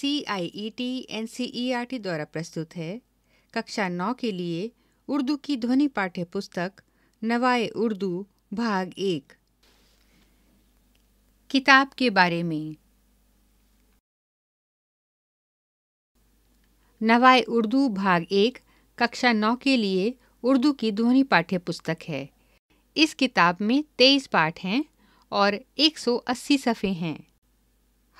C I E T N C E R T द्वारा प्रस्तुत है कक्षा नौ के लिए उर्दू की ध्वनि पाठ्य पुस्तक नवाए उर्दू भाग एक किताब के बारे में नवाए उर्दू भाग एक कक्षा नौ के लिए उर्दू की ध्वनि पाठ्य पुस्तक है इस किताब में तेईस पाठ हैं और 180 सफ़े हैं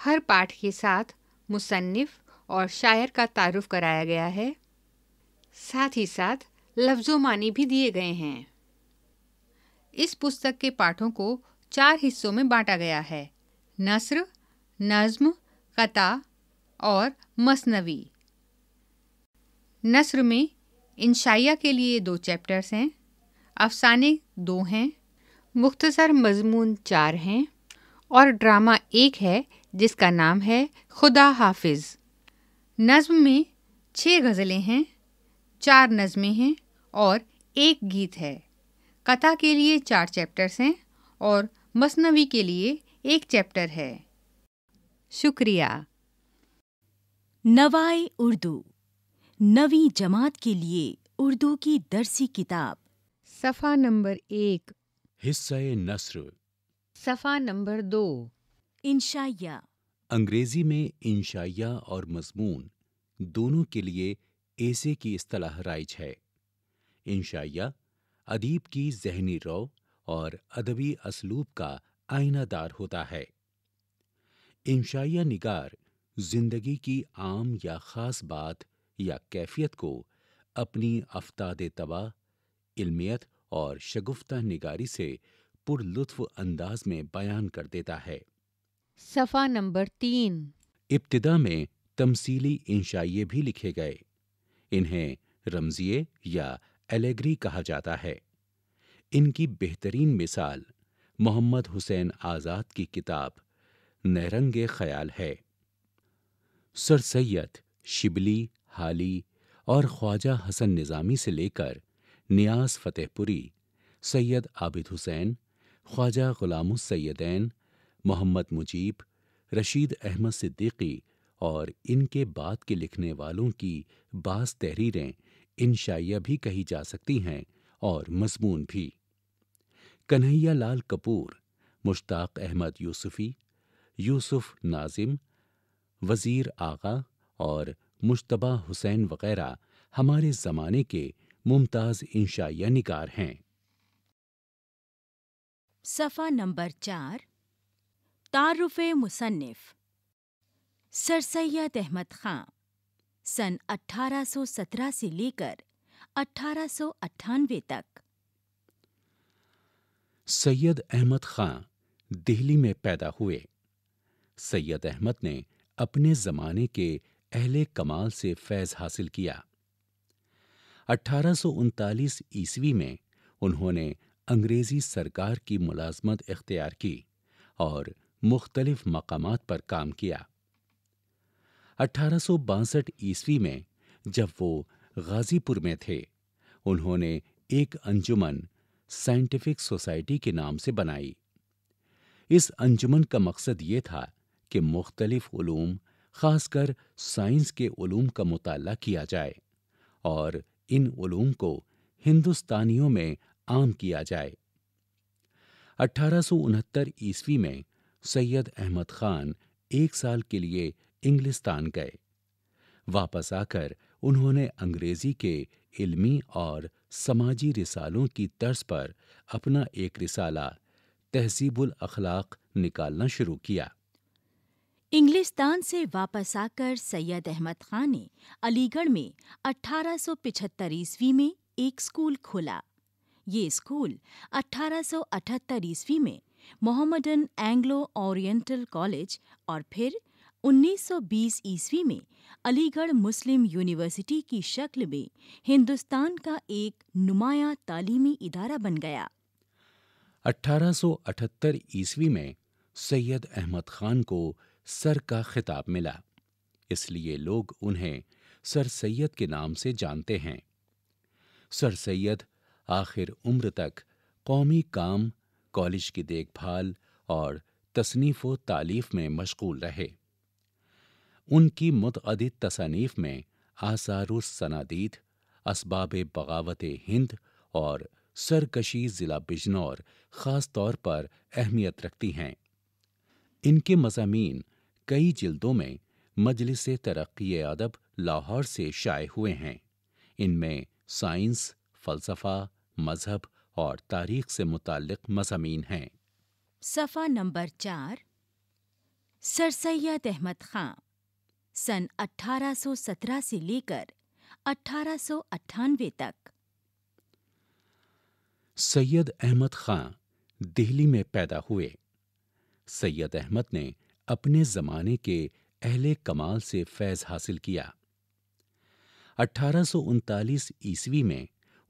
हर पाठ के साथ मुसन्फ़ और शायर का तारुफ कराया गया है साथ ही साथ लफ्ज़ो मानी भी दिए गए हैं इस पुस्तक के पाठों को चार हिस्सों में बांटा गया है नसर नज़म कता और मसनवी नसर में इंशाइया के लिए दो चैप्टर्स हैं अफसाने दो हैं मुख्तसर मजमून चार हैं और ड्रामा एक है जिसका नाम है खुदा हाफिज नज्म में छः गज़लें हैं चार नज़में हैं और एक गीत है कथा के लिए चार चैप्टर्स हैं और मसनवी के लिए एक चैप्टर है शुक्रिया नवाए उर्दू नवी जमात के लिए उर्दू की दरसी किताब सफ़ा नंबर एक हिस्से नसर सफ़ा नंबर दो इंशाइया अंग्रेजी में इंशाइया और मजमून दोनों के लिए ऐसे की इस्तलाह राइज है इंशाइया अदीब की जहनी रौ और अदबी असलूब का आईनादार होता है इंशाइया निगार जिंदगी की आम या ख़ास बात या कैफियत को अपनी अफ्ताद तबा इल्मियत और शगुफ्ता निगारी से पुरलुत्फ अंदाज में बयान कर देता है सफ़ा नंबर तीन इब्तदा में तमसीली इंशाइये भी लिखे गए इन्हें रमजिए या एलेग्री कहा जाता है इनकी बेहतरीन मिसाल मोहम्मद हुसैन आज़ाद की किताब नरंग ख्याल है सर सैयद शिबली हाली और ख्वाजा हसन निज़ामी से लेकर नियाज फतेहपुरी सैयद आबिद हुसैन ख्वाजा गुलाम सैदैन मोहम्मद मुजीब रशीद अहमद सिद्दीकी और इनके बाद के लिखने वालों की बास तहरीरें इनशाइया भी कही जा सकती हैं और मजमून भी कन्हैया लाल कपूर मुश्ताक अहमद यूसुफ़ी यूसुफ नाजिम वज़ीर आगा और मुश्तबा हुसैन वगैरह हमारे ज़माने के मुमताज़ इंशाइया निकार हैं सफ़ा नंबर चार तारुफ मुसन्फ़ सर सैयद अहमद खां सन 1817 से लेकर अठारह तक सैयद अहमद खां दिल्ली में पैदा हुए सैयद अहमद ने अपने ज़माने के अहले कमाल से फैज़ हासिल किया अठारह ईस्वी में उन्होंने अंग्रेज़ी सरकार की मुलाजमत इख्तियार की और मुख्तलिफ मकाम पर काम किया अठारह ईस्वी में जब वो गाजीपुर में थे उन्होंने एक अंजुमन साइंटिफिक सोसाइटी के नाम से बनाई इस अंजुमन का मकसद ये था कि मुख्तलिफ ओलूम खासकर साइंस के ओलूम का मुताल किया जाए और इन ओलूम को हिंदुस्तानियों में आम किया जाए अठारह ईस्वी में सैयद अहमद खान एक साल के लिए इंग्लिस्तान गए वापस आकर उन्होंने अंग्रेजी के इल्मी और समाजी रिसालों की तर्ज पर अपना एक रिसाला तहसीबुल अखलाक निकालना शुरू किया इंग्लिस्तान से वापस आकर सैयद अहमद खान ने अलीगढ़ में 1875 ईस्वी में एक स्कूल खोला ये स्कूल 1878 ईस्वी में मोहम्मदन एंग्लो ओरिएंटल कॉलेज और फिर 1920 ईस्वी में अलीगढ़ मुस्लिम यूनिवर्सिटी की शक्ल में हिंदुस्तान का एक नुमाया तालीमी इदारा बन गया 1878 ईस्वी में सैयद अहमद खान को सर का खिताब मिला इसलिए लोग उन्हें सर सैयद के नाम से जानते हैं सर सैयद आखिर उम्र तक कौमी काम कॉलेज की देखभाल और तसनीफ़ व तालीफ में मशगूल रहे उनकी मुतद तसानीफ में आसार सनादीद इसबाब बगावत हिंद और सरकशी ज़िला बिजनौर ख़ास तौर पर अहमियत रखती हैं इनके मजामी कई जिल्दों में मजलिस तरक्की अदब लाहौर से शाये हुए हैं इनमें साइंस फ़लसफ़ा मज़हब और तारीख से मुतक मजामीन हैं सफ़ा नंबर चार सर सैद अहमद खां सन 1817 से लेकर अठारह तक सैयद अहमद खां दिल्ली में पैदा हुए सैयद अहमद ने अपने ज़माने के अहले कमाल से फैज़ हासिल किया अठारह सौ ईस्वी में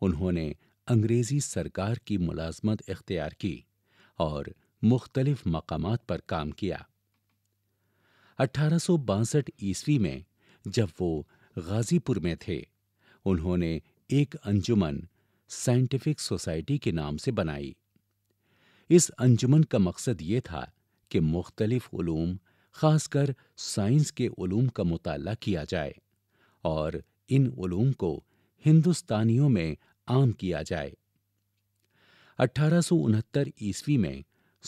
उन्होंने अंग्रेज़ी सरकार की मुलाजमत इख्तियार की और मुख्तलिफ मकाम पर काम किया अठारह ईस्वी में जब वो गाजीपुर में थे उन्होंने एक अंजुमन साइंटिफिक सोसाइटी के नाम से बनाई इस अंजुमन का मकसद ये था कि मुख्तलिफ खासकर साइंस के ूम का मुताला किया जाए और इन ूम को हिंदुस्तानियों में आम किया जाए अठारह ईस्वी में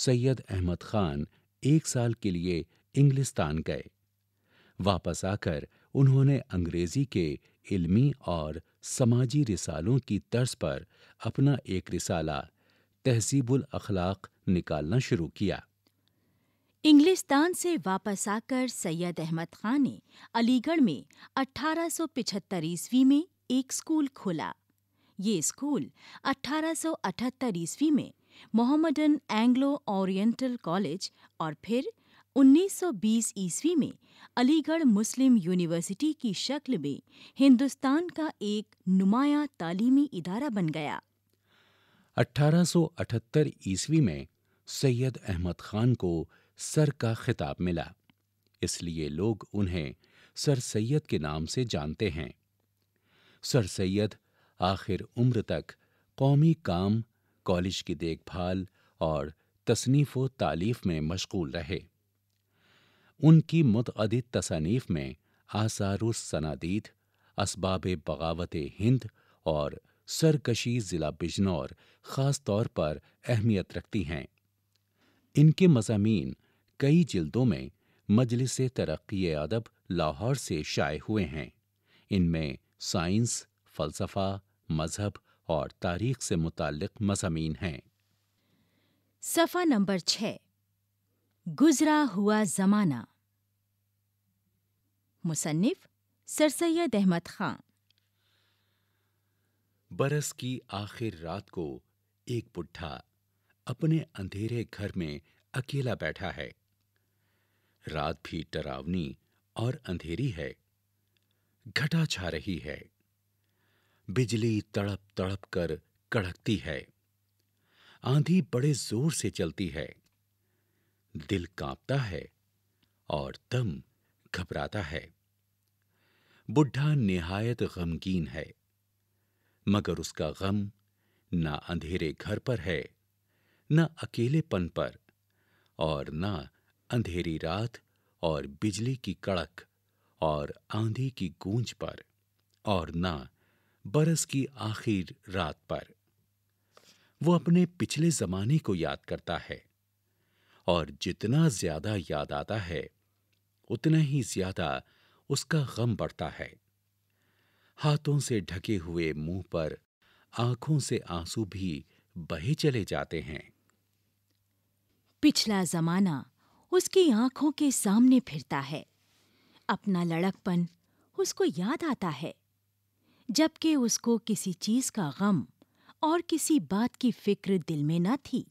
सैयद अहमद खान एक साल के लिए इंग्लिस्तान गए वापस आकर उन्होंने अंग्रेजी के इल्मी और समाजी रिसालों की तर्ज पर अपना एक रिसाला तहजीबुल अखलाक निकालना शुरू किया इंग्लिस्तान से वापस आकर सैयद अहमद खान ने अलीगढ़ में 1875 ईस्वी में एक स्कूल खोला ये स्कूल 1878 ईस्वी में मोहम्मदन एंग्लो ओरिएंटल कॉलेज और फिर 1920 ईस्वी में अलीगढ़ मुस्लिम यूनिवर्सिटी की शक्ल में हिंदुस्तान का एक नुमाया तालीमी इदारा बन गया 1878 ईस्वी में सैयद अहमद खान को सर का खिताब मिला इसलिए लोग उन्हें सर सैयद के नाम से जानते हैं सर सैयद आखिर उम्र तक कौमी काम कॉलेज की देखभाल और तसनीफ़ व तालीफ में मशगूल रहे उनकी मुतद तसनीफ़ में आसारुसनादीद इसबाब बगावत हिंद और सरकशी ज़िला बिजनौर ख़ास तौर पर अहमियत रखती हैं इनके मजामी कई जिल्दों में मजलिस तरक्की अदब लाहौर से शाये हुए हैं इनमें साइंस फ़लसफ़ा मज़हब और तारीख से मुतक़ मजामीन हैं सफ़ा नंबर छ गुजरा हुआ ज़माना मुसन्फ सर सैद अहमद खां बरस की आखिर रात को एक बुढ़ा अपने अंधेरे घर में अकेला बैठा है रात भी डरावनी और अंधेरी है घटा छा रही है बिजली तड़प तड़प कर कड़कती है आंधी बड़े जोर से चलती है दिल कांपता है और दम घबराता है बुढ़ा निहायत गमगीन है मगर उसका गम ना अंधेरे घर पर है ना अकेलेपन पर और ना अंधेरी रात और बिजली की कड़क और आंधी की गूंज पर और ना बरस की आखिर रात पर वो अपने पिछले जमाने को याद करता है और जितना ज्यादा याद आता है उतना ही ज्यादा उसका गम बढ़ता है हाथों से ढके हुए मुंह पर आंखों से आंसू भी बहे चले जाते हैं पिछला जमाना उसकी आंखों के सामने फिरता है अपना लड़कपन उसको याद आता है जबकि उसको किसी चीज का गम और किसी बात की फिक्र दिल में न थी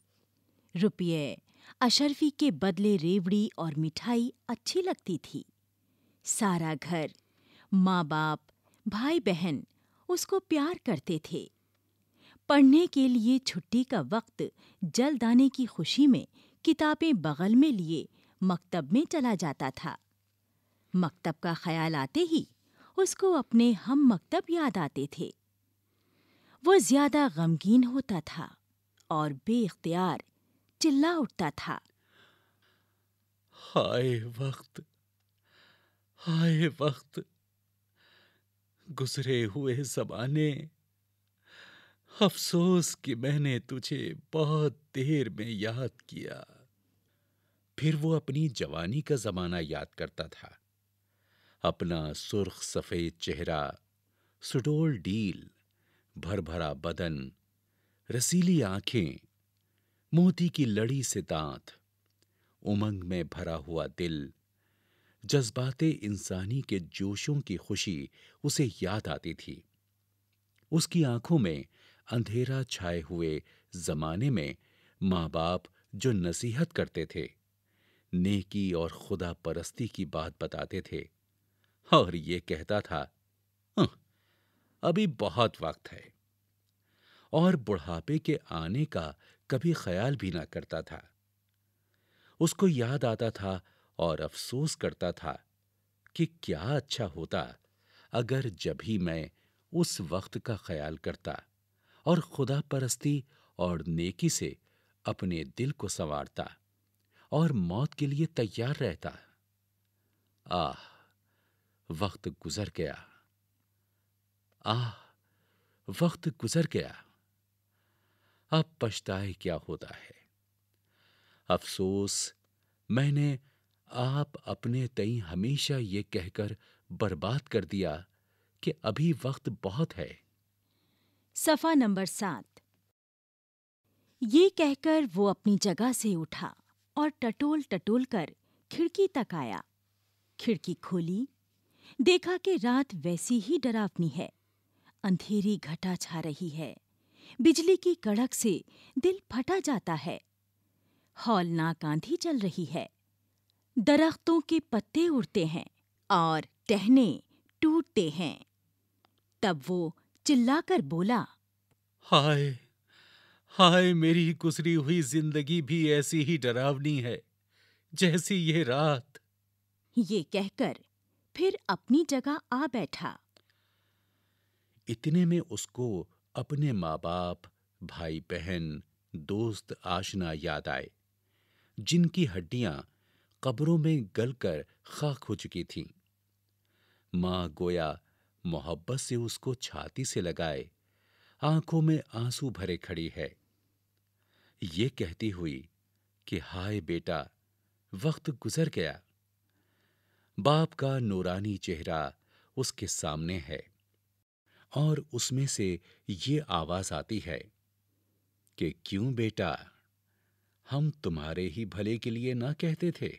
रुपये अशरफी के बदले रेवड़ी और मिठाई अच्छी लगती थी सारा घर माँ बाप भाई बहन उसको प्यार करते थे पढ़ने के लिए छुट्टी का वक्त जल्द आने की खुशी में किताबें बगल में लिए मकतब में चला जाता था मकतब का ख्याल आते ही उसको अपने हम मकतब याद आते थे वो ज्यादा गमगीन होता था और बेख्तियार चिल्ला उठता था हाय वक्त हाय वक्त गुजरे हुए जमाने अफसोस कि मैंने तुझे बहुत देर में याद किया फिर वो अपनी जवानी का जमाना याद करता था अपना सुर्ख सफेद चेहरा सुडोल डील भरभरा बदन रसीली आंखें मोती की लड़ी से दांत उमंग में भरा हुआ दिल जज्बाते इंसानी के जोशों की खुशी उसे याद आती थी उसकी आंखों में अंधेरा छाए हुए जमाने में माँ बाप जो नसीहत करते थे नेकी और खुदा परस्ती की बात बताते थे और ये कहता था अभी बहुत वक्त है और बुढ़ापे के आने का कभी ख्याल भी ना करता था उसको याद आता था और अफसोस करता था कि क्या अच्छा होता अगर जब ही मैं उस वक्त का ख्याल करता और खुदा परस्ती और नेकी से अपने दिल को संवारता और मौत के लिए तैयार रहता आह वक्त गुजर गया आह वक्त गुजर गया अब पछताए क्या होता है अफसोस मैंने आप अपने तई हमेशा ये कहकर बर्बाद कर दिया कि अभी वक्त बहुत है सफा नंबर सात ये कहकर वो अपनी जगह से उठा और टटोल टटोल कर खिड़की तक आया खिड़की खोली देखा कि रात वैसी ही डरावनी है अंधेरी घटा छा रही है बिजली की कड़क से दिल फटा जाता है हॉल नाक आंधी चल रही है दरख्तों के पत्ते उड़ते हैं और टहने टूटते हैं तब वो चिल्लाकर बोला हाय हाय मेरी गुजरी हुई जिंदगी भी ऐसी ही डरावनी है जैसी ये रात ये कहकर फिर अपनी जगह आ बैठा इतने में उसको अपने माँ बाप भाई बहन दोस्त आशना याद आए जिनकी हड्डियां कब्रों में गलकर खाक हो चुकी थीं माँ गोया मोहब्बत से उसको छाती से लगाए आंखों में आंसू भरे खड़ी है ये कहती हुई कि हाय बेटा वक्त गुजर गया बाप का नूरानी चेहरा उसके सामने है और उसमें से ये आवाज आती है कि क्यों बेटा हम तुम्हारे ही भले के लिए ना कहते थे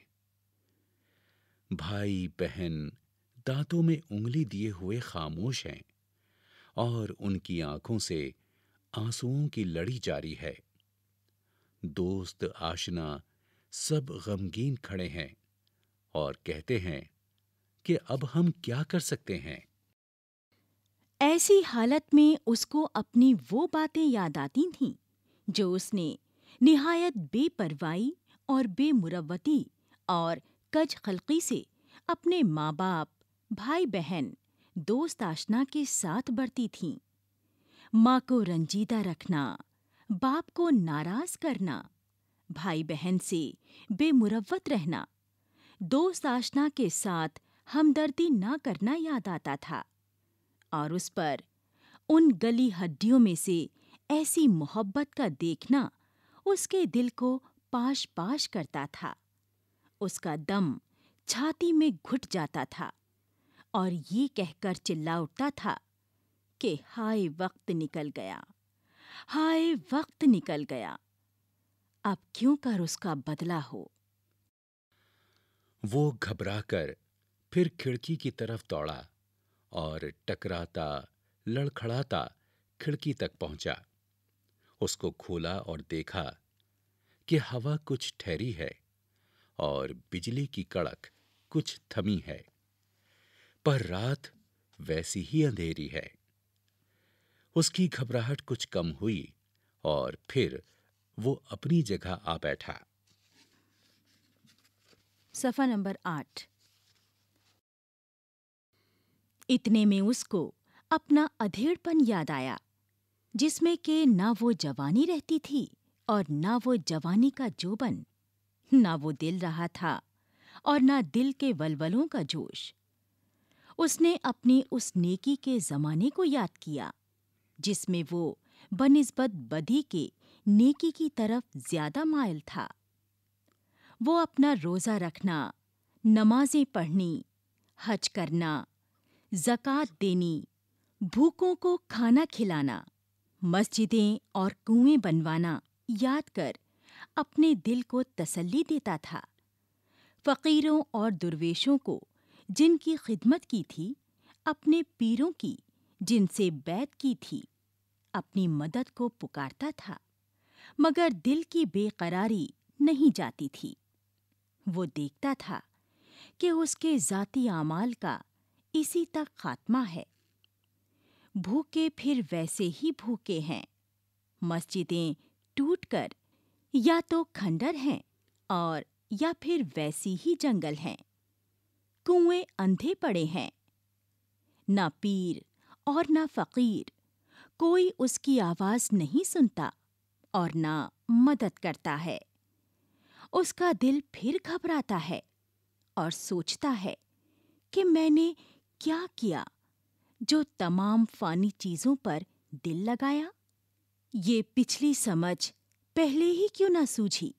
भाई बहन दांतों में उंगली दिए हुए खामोश हैं और उनकी आंखों से आंसुओं की लड़ी जारी है दोस्त आशना सब गमगीन खड़े हैं और कहते हैं कि अब हम क्या कर सकते हैं ऐसी हालत में उसको अपनी वो बातें याद आती थीं जो उसने निहायत बेपरवाही और बेमुरवती और कज खलकी से अपने माँ बाप भाई बहन दोस्त आशना के साथ बढ़ती थीं माँ को रंजीदा रखना बाप को नाराज करना भाई बहन से बेमुरवत रहना दोस्त आशना के साथ हमदर्दी ना करना याद आता था और उस पर उन गली हड्डियों में से ऐसी मोहब्बत का देखना उसके दिल को पाश पाश करता था उसका दम छाती में घुट जाता था और ये कहकर चिल्ला उठता था कि हाय वक्त निकल गया हाय वक्त निकल गया अब क्यों कर उसका बदला हो वो घबराकर फिर खिड़की की तरफ दौड़ा और टकराता लड़खड़ाता खिड़की तक पहुंचा उसको खोला और देखा कि हवा कुछ ठहरी है और बिजली की कड़क कुछ थमी है पर रात वैसी ही अंधेरी है उसकी घबराहट कुछ कम हुई और फिर वो अपनी जगह आ बैठा सफा नंबर आठ इतने में उसको अपना अधेड़पन याद आया जिसमें के ना वो जवानी रहती थी और ना वो जवानी का जोबन ना वो दिल रहा था और ना दिल के वलवलों का जोश उसने अपनी उस नेकी के जमाने को याद किया जिसमें वो बनिस्बत बदी के नेकी की तरफ ज्यादा मायल था वो अपना रोज़ा रखना नमाजें पढ़नी हज करना जक़ात देनी भूखों को खाना खिलाना मस्जिदें और कुएं बनवाना याद कर अपने दिल को तसल्ली देता था फ़कीरों और दुर्वेशों को जिनकी खिदमत की थी अपने पीरों की जिनसे बैत की थी अपनी मदद को पुकारता था मगर दिल की बेकरारी नहीं जाती थी वो देखता था कि उसके ज़ाती अमाल का इसी तक खात्मा है भूखे फिर वैसे ही भूखे हैं मस्जिदें टूटकर या तो खंडर हैं और या फिर वैसी ही जंगल हैं कुएं अंधे पड़े हैं ना पीर और ना फकीर कोई उसकी आवाज नहीं सुनता और ना मदद करता है उसका दिल फिर घबराता है और सोचता है कि मैंने क्या किया जो तमाम फानी चीजों पर दिल लगाया ये पिछली समझ पहले ही क्यों ना सूझी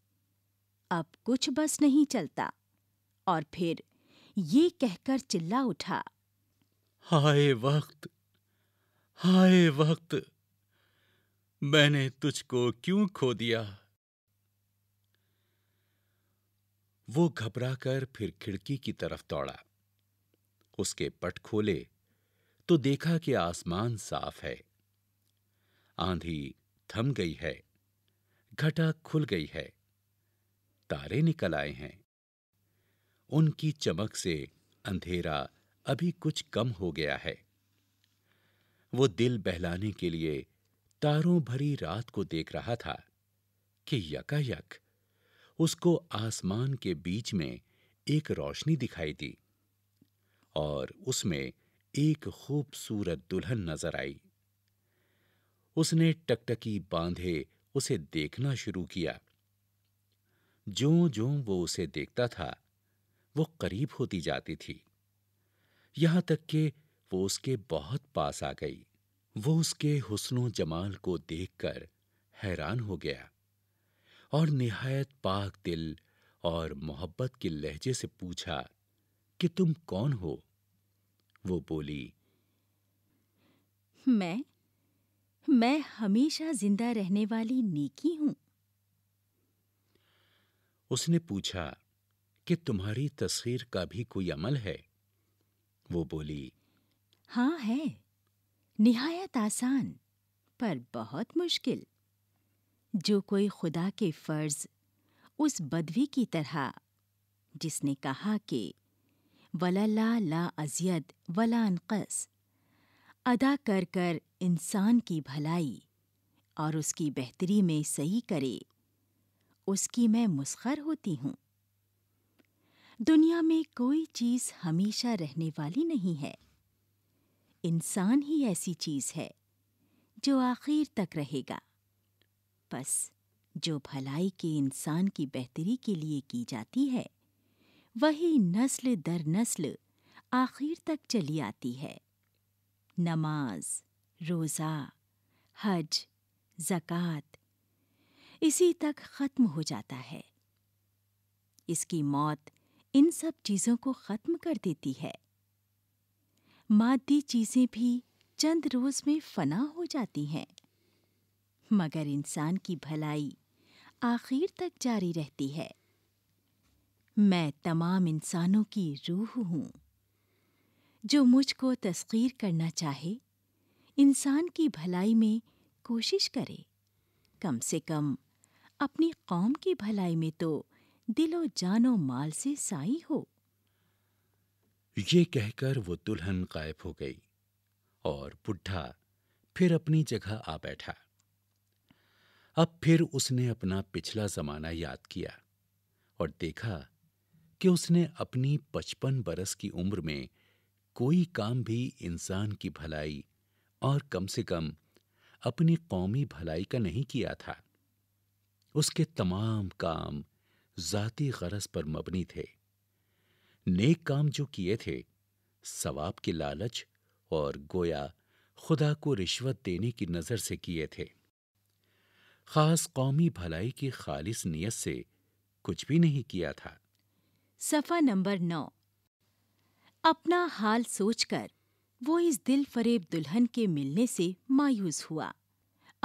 अब कुछ बस नहीं चलता और फिर ये कहकर चिल्ला उठा हाय वक्त हाय वक्त मैंने तुझको क्यों खो दिया वो घबराकर फिर खिड़की की तरफ दौड़ा उसके पट खोले तो देखा कि आसमान साफ है आंधी थम गई है घटा खुल गई है तारे निकल आए हैं उनकी चमक से अंधेरा अभी कुछ कम हो गया है वो दिल बहलाने के लिए तारों भरी रात को देख रहा था कि यकायक उसको आसमान के बीच में एक रोशनी दिखाई दी और उसमें एक खूबसूरत दुल्हन नजर आई उसने टकटकी बांधे उसे देखना शुरू किया जो जो वो उसे देखता था वो करीब होती जाती थी यहां तक कि वो उसके बहुत पास आ गई वो उसके हुस्नो जमाल को देखकर हैरान हो गया और निहायत पाक दिल और मोहब्बत के लहजे से पूछा कि तुम कौन हो वो बोली मैं मैं हमेशा जिंदा रहने वाली नेकी हूं उसने पूछा कि तुम्हारी तस्वीर का भी कोई अमल है वो बोली हाँ है निहायत आसान पर बहुत मुश्किल जो कोई खुदा के फर्ज उस बदवी की तरह जिसने कहा कि वला ला अजियत वला अनकस अदा कर कर इंसान की भलाई और उसकी बेहतरी में सही करे उसकी मैं मुस्खर होती हूँ दुनिया में कोई चीज हमेशा रहने वाली नहीं है इंसान ही ऐसी चीज है जो आखिर तक रहेगा बस जो भलाई के इंसान की बेहतरी के लिए की जाती है वही नस्ल दर नस्ल आखिर तक चली आती है नमाज रोज़ा हज जक़ात इसी तक ख़त्म हो जाता है इसकी मौत इन सब चीज़ों को ख़त्म कर देती है मादी चीज़ें भी चंद रोज़ में फना हो जाती हैं मगर इंसान की भलाई आखिर तक जारी रहती है मैं तमाम इंसानों की रूह हूँ जो मुझको तस्कीर करना चाहे इंसान की भलाई में कोशिश करे कम से कम अपनी कौम की भलाई में तो दिलो जानो माल से साई हो ये कहकर वो दुल्हन गायब हो गई और बुढ़ा फिर अपनी जगह आ बैठा अब फिर उसने अपना पिछला जमाना याद किया और देखा कि उसने अपनी पचपन बरस की उम्र में कोई काम भी इंसान की भलाई और कम से कम अपनी कौमी भलाई का नहीं किया था उसके तमाम काम जाति गरज पर मबनी थे नेक काम जो किए थे सवाब के लालच और गोया खुदा को रिश्वत देने की नज़र से किए थे खास कौमी भलाई की खालिस नीयत से कुछ भी नहीं किया था सफा नंबर नौ अपना हाल सोचकर वो इस दिल फरेब दुल्हन के मिलने से मायूस हुआ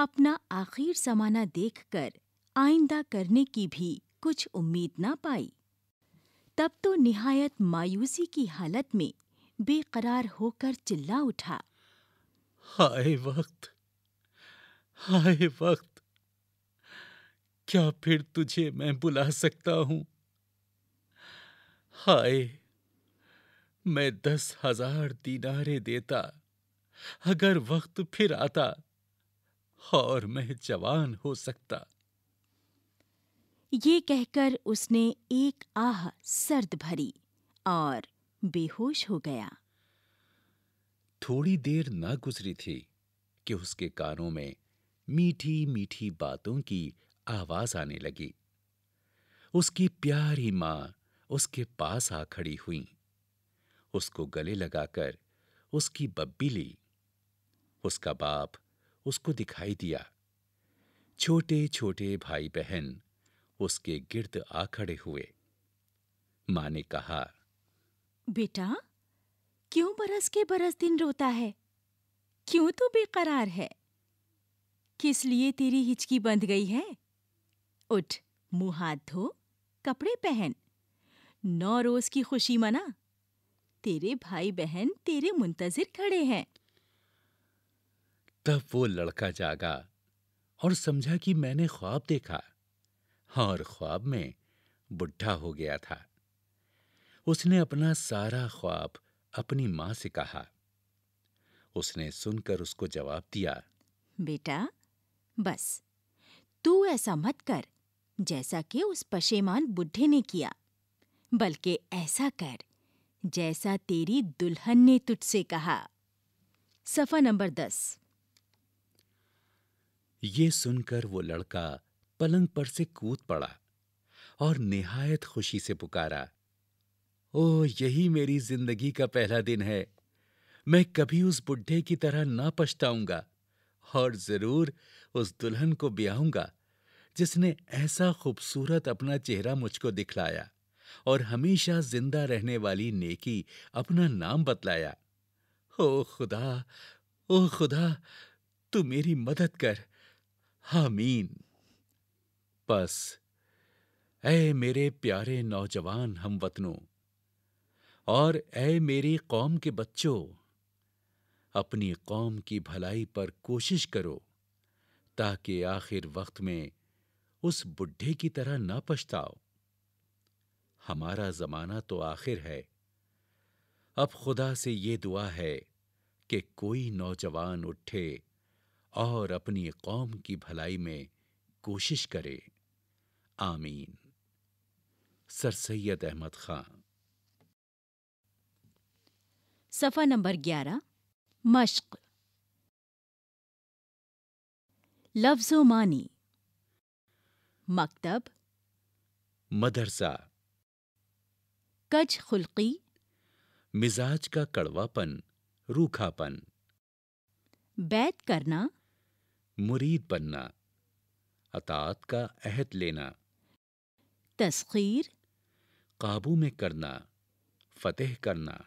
अपना आखिर समाना देखकर आइंदा करने की भी कुछ उम्मीद ना पाई तब तो निहायत मायूसी की हालत में बेकरार होकर चिल्ला उठा हाय वक्त हाय वक्त क्या फिर तुझे मैं बुला सकता हूं हाय मैं दस हजार दीनारे देता अगर वक्त फिर आता और मैं जवान हो सकता ये कहकर उसने एक आह सर्द भरी और बेहोश हो गया थोड़ी देर ना गुजरी थी कि उसके कानों में मीठी मीठी बातों की आवाज आने लगी उसकी प्यारी मां उसके पास आ खड़ी हुई उसको गले लगाकर उसकी बब्बी ली उसका बाप उसको दिखाई दिया छोटे छोटे भाई बहन उसके गिर्द आ खड़े हुए मां ने कहा बेटा क्यों बरस के बरस दिन रोता है क्यों तू बेकरार है किस लिए तेरी हिचकी बंध गई है उठ मुंह हाथ धो कपड़े पहन नौ रोज की खुशी मना तेरे भाई बहन तेरे मुंतजिर खड़े हैं तब वो लड़का जागा और समझा कि मैंने ख्वाब देखा हाँ, और ख्वाब में बुढ़ा हो गया था उसने अपना सारा ख्वाब अपनी माँ से कहा उसने सुनकर उसको जवाब दिया बेटा बस तू ऐसा मत कर जैसा कि उस पशेमान बुढ़े ने किया बल्कि ऐसा कर जैसा तेरी दुल्हन ने तुझसे कहा सफा नंबर दस ये सुनकर वो लड़का पलंग पर से कूद पड़ा और निहायत खुशी से पुकारा ओ यही मेरी जिंदगी का पहला दिन है मैं कभी उस बुढ़े की तरह ना पछताऊंगा और जरूर उस दुल्हन को ब्याहूंगा जिसने ऐसा खूबसूरत अपना चेहरा मुझको दिखलाया और हमेशा जिंदा रहने वाली नेकी अपना नाम बतलाया ओ खुदा ओ खुदा तू मेरी मदद कर हामीन बस ऐ मेरे प्यारे नौजवान हम वतनों और ऐ मेरी कौम के बच्चों अपनी कौम की भलाई पर कोशिश करो ताकि आखिर वक्त में उस बुढ़े की तरह ना पछताओ हमारा जमाना तो आखिर है अब खुदा से ये दुआ है कि कोई नौजवान उठे और अपनी कौम की भलाई में कोशिश करे आमीन सर सैयद अहमद खां सफा नंबर ग्यारह मश्क लफ्जो मानी मकतब मदरसा कज खुलकी मिजाज का कड़वापन रूखापन बैत करना मुरीद बनना अतात का अहद लेना तस्खीर काबू में करना फतेह करना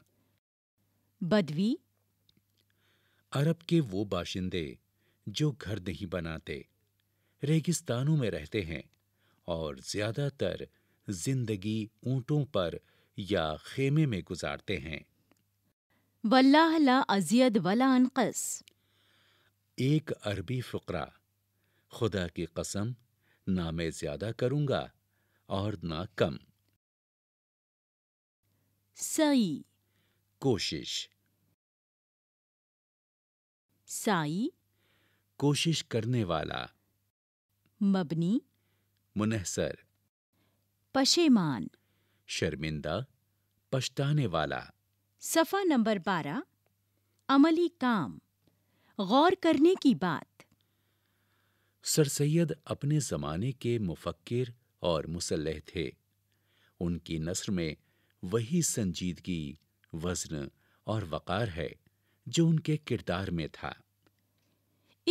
बदवी अरब के वो बाशिंदे जो घर नहीं बनाते रेगिस्तानों में रहते हैं और ज्यादातर जिंदगी ऊंटों पर या खेमे में गुजारते हैं वल्लाह अजियद वला अनकस एक अरबी फकरा खुदा की कसम ना मैं ज्यादा करूंगा और ना कम सई कोशिश साई कोशिश करने वाला मबनी मुनहसर पशेमान शर्मिंदा पछताने वाला सफा नंबर बारह अमली काम गौर करने की बात सर सैयद अपने जमाने के मुफक्किर और मुसल्ह थे उनकी नस्र में वही संजीदगी वजन और वक़ार है जो उनके किरदार में था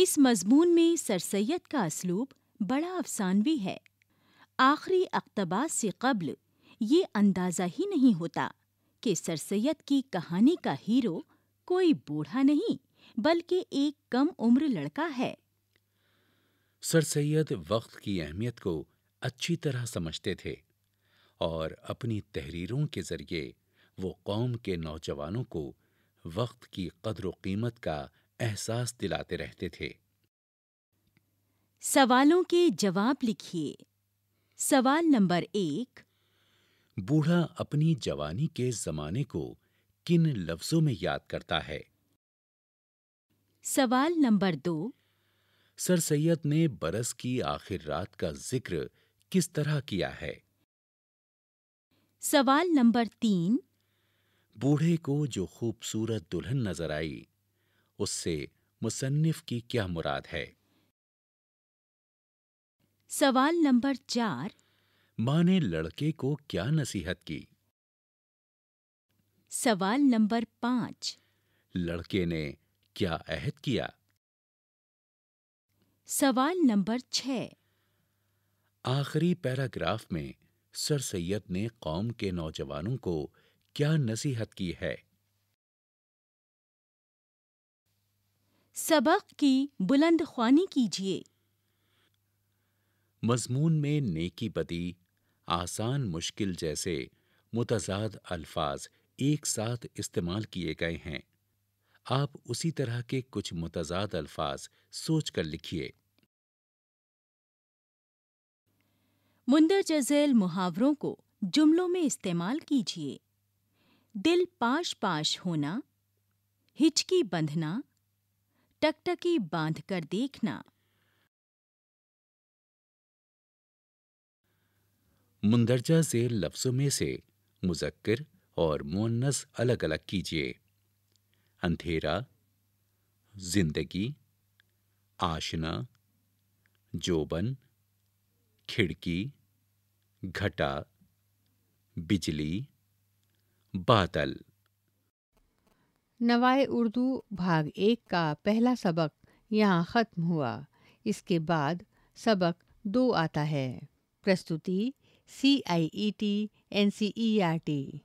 इस मजमून में सर सैयद का असलूब बड़ा अफसानवी है आखिरी अक्तबास से कबल ये अंदाजा ही नहीं होता कि सर सैयद की कहानी का हीरो कोई बूढ़ा नहीं बल्कि एक कम उम्र लड़का है सर सैयद वक्त की अहमियत को अच्छी तरह समझते थे और अपनी तहरीरों के जरिए वो कौम के नौजवानों को वक्त की कदर कीमत का एहसास दिलाते रहते थे सवालों के जवाब लिखिए सवाल नंबर एक बूढ़ा अपनी जवानी के जमाने को किन लफ्जों में याद करता है सवाल नंबर दो सर सैयद ने बरस की आखिर रात का जिक्र किस तरह किया है सवाल नंबर तीन बूढ़े को जो खूबसूरत दुल्हन नजर आई उससे मुसन्फ की क्या मुराद है सवाल नंबर चार मां ने लड़के को क्या नसीहत की सवाल नंबर पांच लड़के ने क्या अहद किया सवाल नंबर छ आखिरी पैराग्राफ में सर सैयद ने कौम के नौजवानों को क्या नसीहत की है सबक की बुलंद ख्वानी कीजिए मजमून में नेकी बदी आसान मुश्किल जैसे मुतजाद अल्फाज एक साथ इस्तेमाल किए गए हैं आप उसी तरह के कुछ मुतजाद अल्फाज सोच कर लिखिए मुंदरजैल मुहावरों को जुमलों में इस्तेमाल कीजिए दिल पाश पाश होना हिचकी बंधना टकटकी बांध कर देखना मुंदरजा जेल लफ्ज़ों में से मुजक्र और मुन्नस अलग अलग कीजिए अंधेरा जिंदगी आशना जोबन खिड़की घटा बिजली बादल नवाए उर्दू भाग एक का पहला सबक यहाँ ख़त्म हुआ इसके बाद सबक दो आता है प्रस्तुति CIET, NCERT.